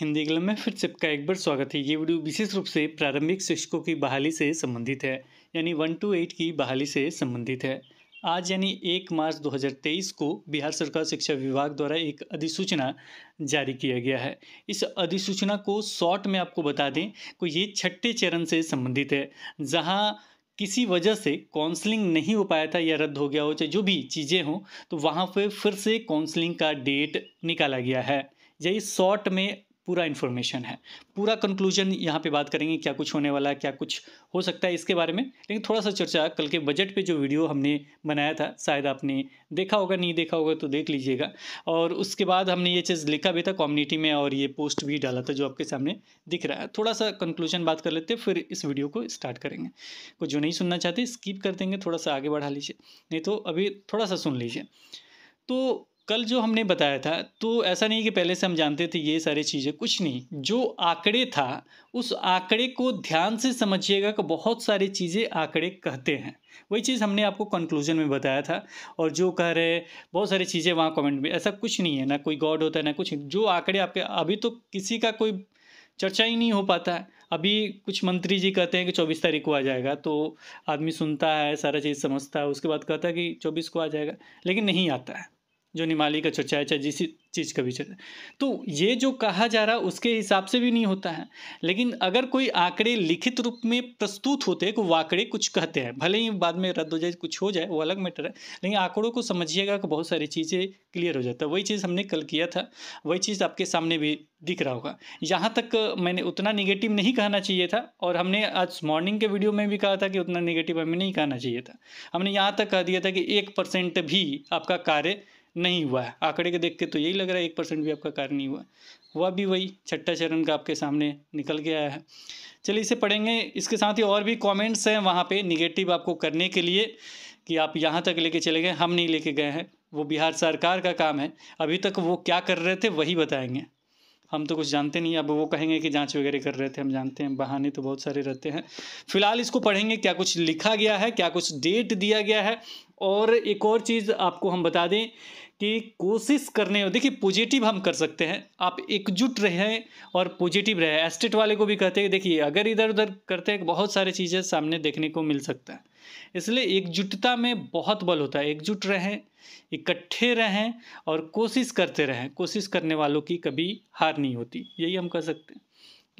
हिंदी कलम में फिर सबका एक बार स्वागत है ये वीडियो विशेष रूप से प्रारंभिक शिक्षकों की बहाली से संबंधित है यानी वन टू एट की बहाली से संबंधित है आज यानी एक मार्च 2023 को बिहार सरकार शिक्षा विभाग द्वारा एक अधिसूचना जारी किया गया है इस अधिसूचना को शॉर्ट में आपको बता दें कि ये छठे चरण से संबंधित है जहाँ किसी वजह से काउंसलिंग नहीं हो पाया था या रद्द हो गया हो चाहे जो भी चीज़ें हों तो वहाँ पर फिर से काउंसलिंग का डेट निकाला गया है यही शॉर्ट में पूरा इन्फॉर्मेशन है पूरा कंक्लूजन यहाँ पे बात करेंगे क्या कुछ होने वाला है क्या कुछ हो सकता है इसके बारे में लेकिन थोड़ा सा चर्चा कल के बजट पे जो वीडियो हमने बनाया था शायद आपने देखा होगा नहीं देखा होगा तो देख लीजिएगा और उसके बाद हमने ये चीज़ लिखा भी था कम्युनिटी में और ये पोस्ट भी डाला था जो आपके सामने दिख रहा है थोड़ा सा कंक्लूजन बात कर लेते हैं फिर इस वीडियो को स्टार्ट करेंगे को जो नहीं सुनना चाहते स्किप कर देंगे थोड़ा सा आगे बढ़ा लीजिए नहीं तो अभी थोड़ा सा सुन लीजिए तो कल जो हमने बताया था तो ऐसा नहीं कि पहले से हम जानते थे ये सारी चीज़ें कुछ नहीं जो आंकड़े था उस आंकड़े को ध्यान से समझिएगा कि बहुत सारी चीज़ें आंकड़े कहते हैं वही चीज़ हमने आपको कंक्लूजन में बताया था और जो कह रहे बहुत सारी चीज़ें वहाँ कमेंट में ऐसा कुछ नहीं है ना कोई गॉड होता है ना कुछ जो आंकड़े आपके अभी तो किसी का कोई चर्चा ही नहीं हो पाता है अभी कुछ मंत्री जी कहते हैं कि चौबीस तारीख को आ जाएगा तो आदमी सुनता है सारा चीज़ समझता है उसके बाद कहता है कि चौबीस को आ जाएगा लेकिन नहीं आता है जो निमाली का चर्चा है चाहे जिस चीज़ का भी चर्चा तो ये जो कहा जा रहा उसके हिसाब से भी नहीं होता है लेकिन अगर कोई आंकड़े लिखित रूप में प्रस्तुत होते हैं कि आंकड़े कुछ कहते हैं भले ही बाद में रद्द हो जाए कुछ हो जाए वो अलग मैटर है लेकिन आंकड़ों को समझिएगा कि बहुत सारी चीज़ें क्लियर हो जाता है वही चीज़ हमने कल किया था वही चीज़ आपके सामने भी दिख रहा होगा यहाँ तक मैंने उतना निगेटिव नहीं कहना चाहिए था और हमने आज मॉर्निंग के वीडियो में भी कहा था कि उतना निगेटिव हमें नहीं कहना चाहिए था हमने यहाँ तक कह दिया था कि एक परसेंट भी आपका कार्य नहीं हुआ है आंकड़े के देख के तो यही लग रहा है एक परसेंट भी आपका कार्य नहीं हुआ वह भी वही छठा चरण का आपके सामने निकल गया है चलिए इसे पढ़ेंगे इसके साथ ही और भी कमेंट्स हैं वहाँ पे निगेटिव आपको करने के लिए कि आप यहाँ तक लेके चले गए हम नहीं लेके गए हैं वो बिहार सरकार का काम है अभी तक वो क्या कर रहे थे वही बताएंगे हम तो कुछ जानते नहीं अब वो कहेंगे कि जांच वगैरह कर रहे थे हम जानते हैं बहाने तो बहुत सारे रहते हैं फिलहाल इसको पढ़ेंगे क्या कुछ लिखा गया है क्या कुछ डेट दिया गया है और एक और चीज़ आपको हम बता दें कि कोशिश करने हो देखिए पॉजिटिव हम कर सकते हैं आप एकजुट रहें और पॉजिटिव रहें एस्टेट वाले को भी कहते हैं देखिए अगर इधर उधर करते हैं बहुत सारी चीज़ें सामने देखने को मिल सकता है इसलिए एकजुटता में बहुत बल होता है एकजुट रहें इकट्ठे रहें और कोशिश करते रहें कोशिश करने वालों की कभी हार नहीं होती यही हम कह सकते हैं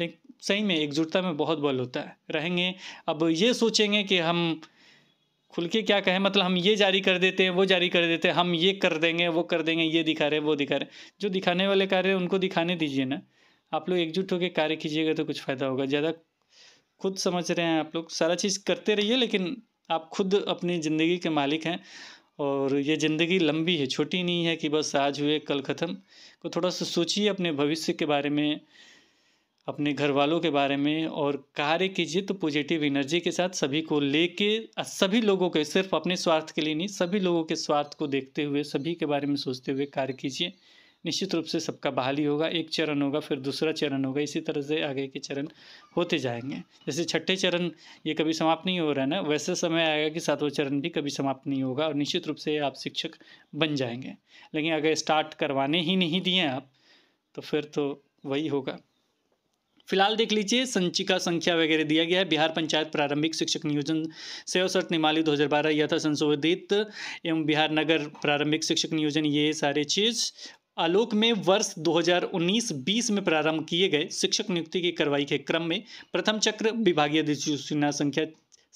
लेकिन सही में एकजुटता में बहुत बल होता है रहेंगे अब ये सोचेंगे कि हम खुल के क्या कहें मतलब हम ये जारी कर देते हैं वो जारी कर देते हैं हम ये कर देंगे वो कर देंगे ये दिखा रहे वो दिखा रहे जो दिखाने वाले कार्य उनको दिखाने दीजिए ना आप लोग एकजुट होकर कार्य कीजिएगा तो कुछ फ़ायदा होगा ज़्यादा खुद समझ रहे हैं आप लोग सारा चीज़ करते रहिए लेकिन आप खुद अपनी ज़िंदगी के मालिक हैं और ये ज़िंदगी लंबी है छोटी नहीं है कि बस आज हुए कल ख़त्म को थोड़ा सा सोचिए अपने भविष्य के बारे में अपने घर वालों के बारे में और कार्य कीजिए तो पॉजिटिव एनर्जी के साथ सभी को लेके सभी लोगों के सिर्फ अपने स्वार्थ के लिए नहीं सभी लोगों के स्वार्थ को देखते हुए सभी के बारे में सोचते हुए कार्य कीजिए निश्चित रूप से सबका बहाली होगा एक चरण होगा फिर दूसरा चरण होगा इसी तरह से आगे के चरण होते जाएंगे जैसे छठे चरण ये कभी समाप्त नहीं हो रहा है ना वैसे समय आएगा कि सातवां चरण भी कभी समाप्त नहीं होगा और निश्चित रूप से आप शिक्षक बन जाएंगे लेकिन अगर स्टार्ट करवाने ही नहीं दिए आप तो फिर तो वही होगा फिलहाल देख लीजिए संचिका संख्या वगैरह दिया गया है बिहार पंचायत प्रारंभिक शिक्षक नियोजन सेवसठ निमाली दो हज़ार बारह यथा संशोधित एवं बिहार नगर प्रारंभिक शिक्षक नियोजन ये सारे चीज़ आलोक में वर्ष 2019-20 में प्रारंभ किए गए शिक्षक नियुक्ति की कार्रवाई के क्रम में प्रथम चक्र विभागीय अधिसूचना संख्या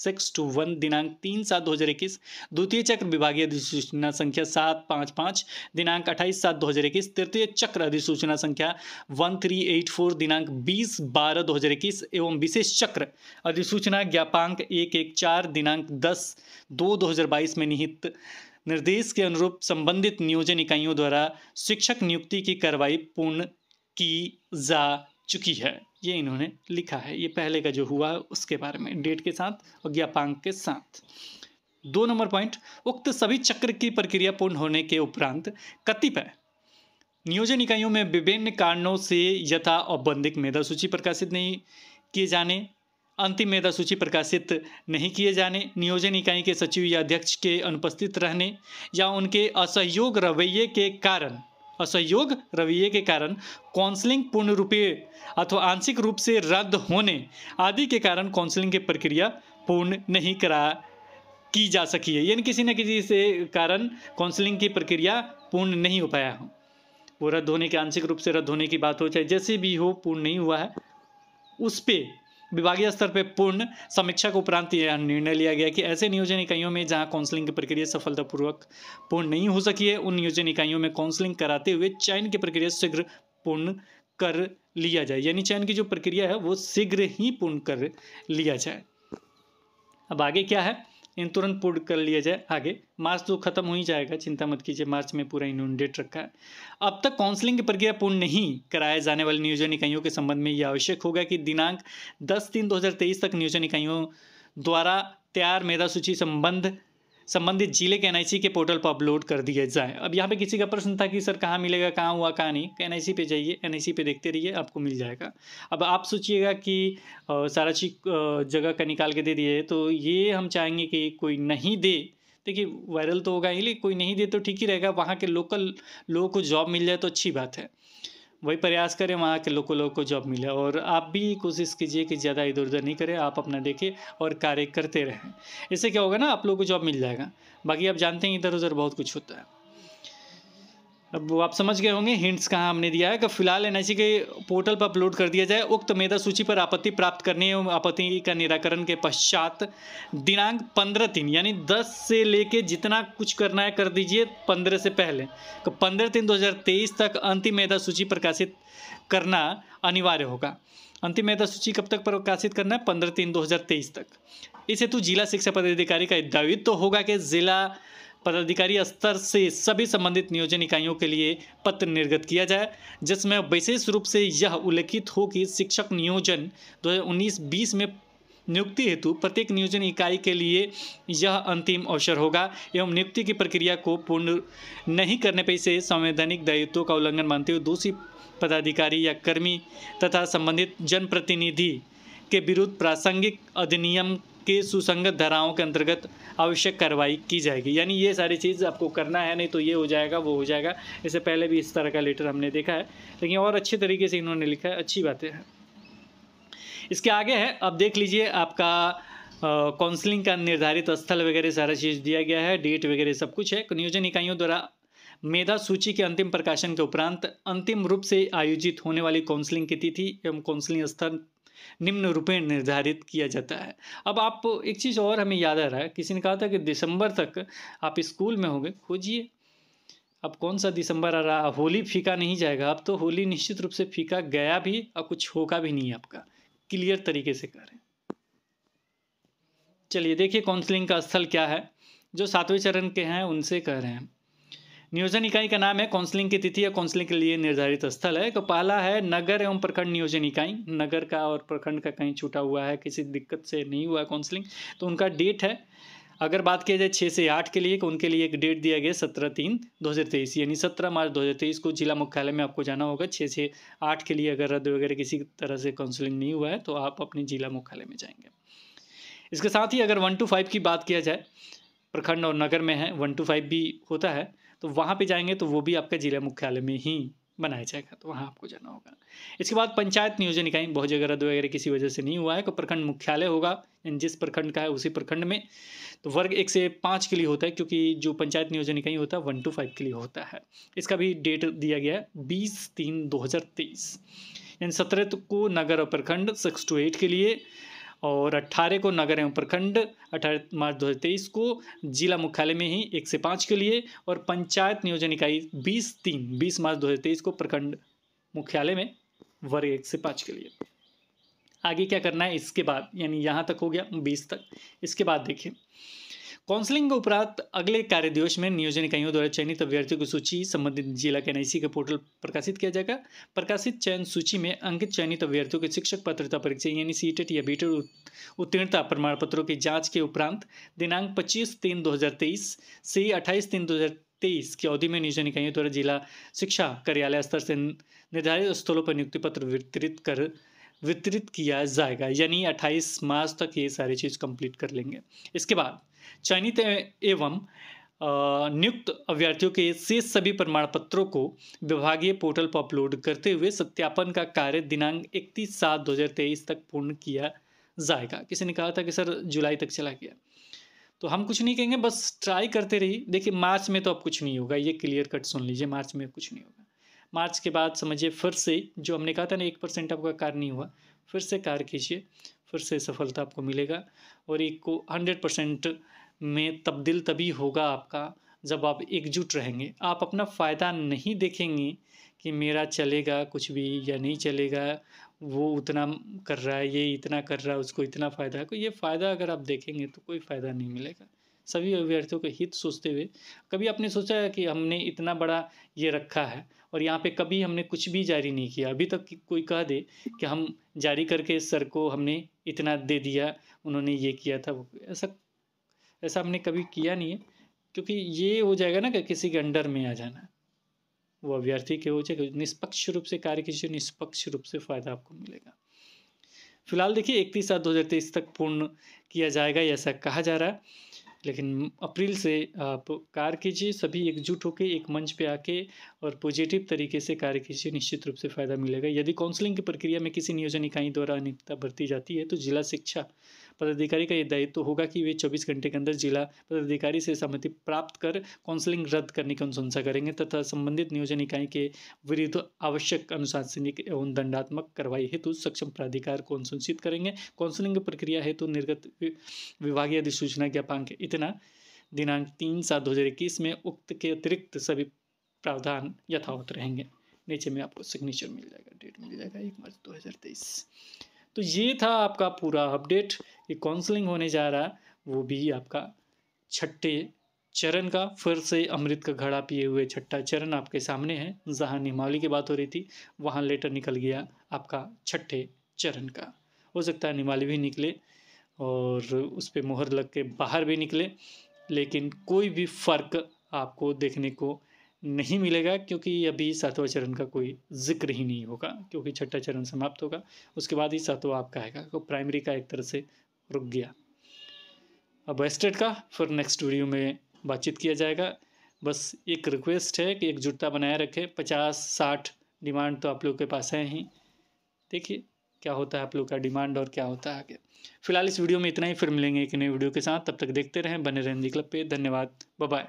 सिक्स टू वन दिनांक तीन सात दो हज़ार इक्कीस द्वितीय चक्र विभागीय अधिसूचना संख्या सात पाँच पाँच दिनांक अट्ठाईस सात दो हज़ार इक्कीस तृतीय चक्र अधिसूचना संख्या वन थ्री एट फोर दिनांक बीस बारह दो हज़ार इक्कीस एवं विशेष चक्र अधिसूचना ज्ञापांक एक एक चार दिनांक दस दो दो हज़ार बाईस में निहित निर्देश के अनुरूप संबंधित नियोजन इकाइयों द्वारा शिक्षक नियुक्ति की कार्रवाई पूर्ण की जा चुकी है ये इन्होंने लिखा है ये पहले का जो हुआ उसके बारे में डेट के साथ और ज्ञापांग के साथ दो नंबर पॉइंट उक्त सभी चक्र की प्रक्रिया पूर्ण होने के उपरांत कतिपय नियोजन इकाइयों में विभिन्न कारणों से यथा औबंधिक मेधा सूची प्रकाशित नहीं किए जाने अंतिम मेधा सूची प्रकाशित नहीं किए जाने नियोजन इकाई के सचिव या अध्यक्ष के अनुपस्थित रहने या उनके असहयोग रवैये के कारण असहयोग रवैये के कारण काउंसलिंग पूर्ण रूपे अथवा आंशिक रूप से रद्द होने आदि के कारण काउंसलिंग की प्रक्रिया पूर्ण नहीं करा की जा सकी है यानी किसी न किसी से कारण काउंसलिंग की प्रक्रिया पूर्ण नहीं हो पाया हो वो रद्द होने के आंशिक रूप से रद्द होने की बात हो चाहे जैसे भी हो पूर्ण नहीं हुआ है उस पर विभागीय स्तर पर पूर्ण समीक्षा के उपरांत यह निर्णय लिया गया कि ऐसे नियोजन इकाइयों में जहां काउंसलिंग की प्रक्रिया सफलतापूर्वक पूर्ण नहीं हो सकी है उन नियोजन इकाइयों में काउंसलिंग कराते हुए चयन की प्रक्रिया शीघ्र पूर्ण कर लिया जाए यानी चयन की जो प्रक्रिया है वो शीघ्र ही पूर्ण कर लिया जाए अब आगे क्या है इन तुरंत पूर्ण कर लिया जाए आगे मार्च तो खत्म हो ही जाएगा चिंता मत कीजिए मार्च में पूरा इन्होंने डेट रखा है अब तक काउंसलिंग की प्रक्रिया पूर्ण नहीं कराए जाने वाली नियोजन इकाइयों के संबंध में यह आवश्यक होगा कि दिनांक दस तीन दो तक नियोजन इकाइयों द्वारा तैयार मेधा सूची संबंध संबंधित जिले के एनआईसी के पोर्टल पर अपलोड कर दिए जाए अब यहाँ पे किसी का प्रश्न था कि सर कहाँ मिलेगा कहाँ हुआ कहाँ नहीं एनआईसी तो पे जाइए एनआईसी पे देखते रहिए आपको मिल जाएगा अब आप सोचिएगा कि सारा चीज जगह का निकाल के दे दिए तो ये हम चाहेंगे कि कोई नहीं दे देखिए वायरल तो होगा ही लेकिन कोई नहीं दे तो ठीक ही रहेगा वहाँ के लोकल लोगों को जॉब मिल जाए तो अच्छी बात है वही प्रयास करें वहाँ के लोगों लोगों को जॉब मिले और आप भी कोशिश कीजिए कि ज़्यादा इधर उधर नहीं करें आप अपना देखें और कार्य करते रहें इससे क्या होगा ना आप लोगों को जॉब मिल जाएगा बाकी आप जानते हैं इधर उधर बहुत कुछ होता है अब आप समझ गए होंगे हिंट्स कहाँ हमने दिया है कि फिलहाल एन के पोर्टल पर अपलोड कर दिया जाए उक्त मेधा सूची पर आपत्ति प्राप्त करने एवं आपत्ति का निराकरण के पश्चात दिनांक पंद्रह तीन यानी दस से लेके जितना कुछ करना है कर दीजिए पंद्रह से पहले तो पंद्रह तीन 2023 तक अंतिम मेधा सूची प्रकाशित करना अनिवार्य होगा अंतिम मेधा सूची कब तक प्रकाशित करना है पंद्रह तीन दो तक इस हेतु जिला शिक्षा पदाधिकारी का दायित्व तो होगा कि जिला पदाधिकारी स्तर से सभी संबंधित नियोजन इकाइयों के लिए पत्र निर्गत किया जाए जिसमें विशेष रूप से यह उल्लेखित हो कि शिक्षक नियोजन 2019-20 में नियुक्ति हेतु प्रत्येक नियोजन इकाई के लिए यह अंतिम अवसर होगा एवं नियुक्ति की प्रक्रिया को पूर्ण नहीं करने पर इसे संवैधानिक दायित्व का उल्लंघन मानते हुए दोषी पदाधिकारी या कर्मी तथा संबंधित जनप्रतिनिधि के विरुद्ध प्रासंगिक अधिनियम के सुसंगत धाराओं के अंतर्गत आवश्यक कार्रवाई की जाएगी यानी ये सारी चीज़ आपको करना है नहीं तो ये हो जाएगा वो हो जाएगा इससे पहले भी इस तरह का लेटर हमने देखा है लेकिन और अच्छे तरीके से इन्होंने लिखा है अच्छी बातें हैं इसके आगे है अब देख लीजिए आपका काउंसलिंग का निर्धारित स्थल वगैरह सारा चीज़ दिया गया है डेट वगैरह सब कुछ है नियोजन इकाइयों द्वारा मेधा सूची के अंतिम प्रकाशन के उपरांत अंतिम रूप से आयोजित होने वाली काउंसलिंग की तिथि एवं काउंसलिंग स्थल निम्न रूपेण निर्धारित किया जाता है अब आप एक चीज़ और हमें याद आ रहा है किसी ने कहा था कि दिसंबर तक आप स्कूल में होंगे खोजिए अब कौन सा दिसंबर आ रहा होली फीका नहीं जाएगा अब तो होली निश्चित रूप से फीका गया भी और कुछ होगा भी नहीं आपका क्लियर तरीके से करें चलिए देखिए काउंसलिंग का स्थल क्या है जो सातवें चरण के हैं उनसे कह रहे हैं नियोजन इकाई का नाम है काउंसलिंग की तिथि या काउंसलिंग के लिए निर्धारित स्थल है तो पहला है नगर एवं प्रखंड नियोजन इकाई नगर का और प्रखंड का कहीं छूटा हुआ है किसी दिक्कत से नहीं हुआ है काउंसलिंग तो उनका डेट है अगर बात किया जाए छः से आठ के लिए तो उनके लिए एक डेट दिया गया सत्रह तीन दो हज़ार तेईस यानी सत्रह मार्च दो हज़ार तेईस को जिला मुख्यालय में आपको जाना होगा छः से आठ के लिए अगर रद्द वगैरह किसी तरह से काउंसलिंग नहीं हुआ है तो आप अपने जिला मुख्यालय में जाएंगे इसके साथ ही अगर वन टू फाइव की बात किया जाए प्रखंड और नगर में है वन टू फाइव भी होता है तो वहाँ पे जाएंगे तो वो भी आपका जिला मुख्यालय में ही बनाया जाएगा तो वहाँ आपको जाना होगा इसके बाद पंचायत नियोजन इकाई बहुत जगह रद्द वगैरह किसी वजह से नहीं हुआ है तो प्रखंड मुख्यालय होगा जिस प्रखंड का है उसी प्रखंड में तो वर्ग एक से पाँच के लिए होता है क्योंकि जो पंचायत नियोजन इकाई होता है वन टू फाइव के लिए होता है इसका भी डेट दिया गया है बीस तीन दो हज़ार तेईस यानी सत्रह को नगर और प्रखंड सिक्स टू एट के लिए और 18 को नगर एवं प्रखंड 18 मार्च 2023 को जिला मुख्यालय में ही एक से पाँच के लिए और पंचायत नियोजन इकाई बीस तीन बीस मार्च 2023 को प्रखंड मुख्यालय में वर्ग एक से पाँच के लिए आगे क्या करना है इसके बाद यानी यहाँ तक हो गया बीस तक इसके बाद देखिए काउंसलिंग के उपरांत अगले कार्य दिवस में नियोजन इकाइयों द्वारा चयनित अभ्यर्थियों की सूची संबंधित जिला के एनआईसी के पोर्टल प्रकाशित किया जाएगा प्रकाशित चयन सूची में अंकित चयनित अभ्यर्थियों के शिक्षक पात्रता परीक्षा यानी सीटेट या बीटेड उत्तीर्णता प्रमाण पत्रों की जाँच के उपरांत दिनांक पच्चीस तीन दो से अट्ठाईस तीन दो तेईस की अवधि में नियोजन इकाइयों द्वारा जिला शिक्षा कार्यालय स्तर से निर्धारित स्थलों पर नियुक्ति पत्र वितरित कर वितरित किया जाएगा यानी 28 मार्च तक ये सारी चीज़ कंप्लीट कर लेंगे इसके बाद चयनित एवं नियुक्त अभ्यर्थियों के शेष सभी प्रमाण पत्रों को विभागीय पोर्टल पर अपलोड करते हुए सत्यापन का कार्य दिनांक इकतीस सात दो तक पूर्ण किया जाएगा किसी ने कहा था कि सर जुलाई तक चला गया तो हम कुछ नहीं कहेंगे बस ट्राई करते रहिए देखिए मार्च में तो अब कुछ नहीं होगा ये क्लियर कट सुन लीजिए मार्च में कुछ नहीं होगा मार्च के बाद समझिए फिर से जो हमने कहा था ना एक परसेंट आपका कार्य नहीं हुआ फिर से कार्य कीजिए फिर से सफलता आपको मिलेगा और एक को हंड्रेड परसेंट में तब्दील तभी होगा आपका जब आप एकजुट रहेंगे आप अपना फ़ायदा नहीं देखेंगे कि मेरा चलेगा कुछ भी या नहीं चलेगा वो उतना कर रहा है ये इतना कर रहा है उसको इतना फ़ायदा है कोई तो ये फ़ायदा अगर आप देखेंगे तो कोई फ़ायदा नहीं मिलेगा सभी अभ्यर्थियों के हित सोचते हुए कभी आपने सोचा है कि हमने इतना बड़ा ये रखा है और यहाँ पे कभी हमने कुछ भी जारी नहीं किया अभी तक कोई कह दे कि हम जारी करके सर को हमने इतना दे दिया उन्होंने ये किया था ऐसा ऐसा हमने कभी किया नहीं है क्योंकि ये हो जाएगा ना कि किसी के अंडर में आ जाना वो अभ्यर्थी के हो जाएगा निष्पक्ष रूप से कार्य कीजिए निष्पक्ष रूप से फ़ायदा आपको मिलेगा फिलहाल देखिए इकतीस सात दो हज़ार तेईस तक पूर्ण किया जाएगा ऐसा कहा जा रहा है लेकिन अप्रैल से आप कार्य कीजिए सभी एकजुट होकर एक मंच पे आके और पॉजिटिव तरीके से कार्य कीजिए निश्चित रूप से फ़ायदा मिलेगा यदि काउंसलिंग की प्रक्रिया में किसी नियोजन इकाई द्वारा अनियमितता बरती जाती है तो जिला शिक्षा पदाधिकारी का ये दायित्व तो होगा कि वे 24 घंटे के अंदर जिला पदाधिकारी से सहमति प्राप्त कर काउंसलिंग रद्द करने की अनुशंसा करेंगे तथा संबंधित नियोजन इकाई के विरुद्ध आवश्यक अनुशासनिक एवं दंडात्मक कार्रवाई हेतु सक्षम प्राधिकार को अनुशंसित करेंगे काउंसलिंग प्रक्रिया हेतु निर्गत विभागीय अधिसूचना ज्ञापांक इतना दिनांक तीन सात दो हज़ार इक्कीस में उक्त के अतिरिक्त सभी प्रावधान यथावत रहेंगे नीचे में आपको सिग्नेचर मिल जाएगा डेट मिल जाएगा एक मार्च दो हज़ार तेईस तो ये था आपका पूरा अपडेट ये काउंसलिंग होने जा रहा है वो भी आपका छठे चरण का फिर से अमृत का घड़ा पिए हुए छठा चरण आपके सामने है जहाँ निमाली की बात हो रही थी वहाँ लेटर निकल गया आपका छठे चरण का हो सकता है निमाली भी निकले और उस पर मोहर लग के बाहर भी निकले लेकिन कोई भी फ़र्क आपको देखने को नहीं मिलेगा क्योंकि अभी सातवां चरण का कोई जिक्र ही नहीं होगा क्योंकि छठा चरण समाप्त होगा उसके बाद ही सातवा आपका आएगा तो प्राइमरी का एक तरह से रुक गया अब एस्टेट का फिर नेक्स्ट वीडियो में बातचीत किया जाएगा बस एक रिक्वेस्ट है कि एकजुटता बनाए रखें पचास साठ डिमांड तो आप लोग के पास है ही देखिए क्या होता है आप लोग का डिमांड और क्या होता है आगे फिलहाल इस वीडियो में इतना ही फिर मिलेंगे एक नए वीडियो के साथ तब तक देखते रहें बने रहें क्लब पे धन्यवाद बाय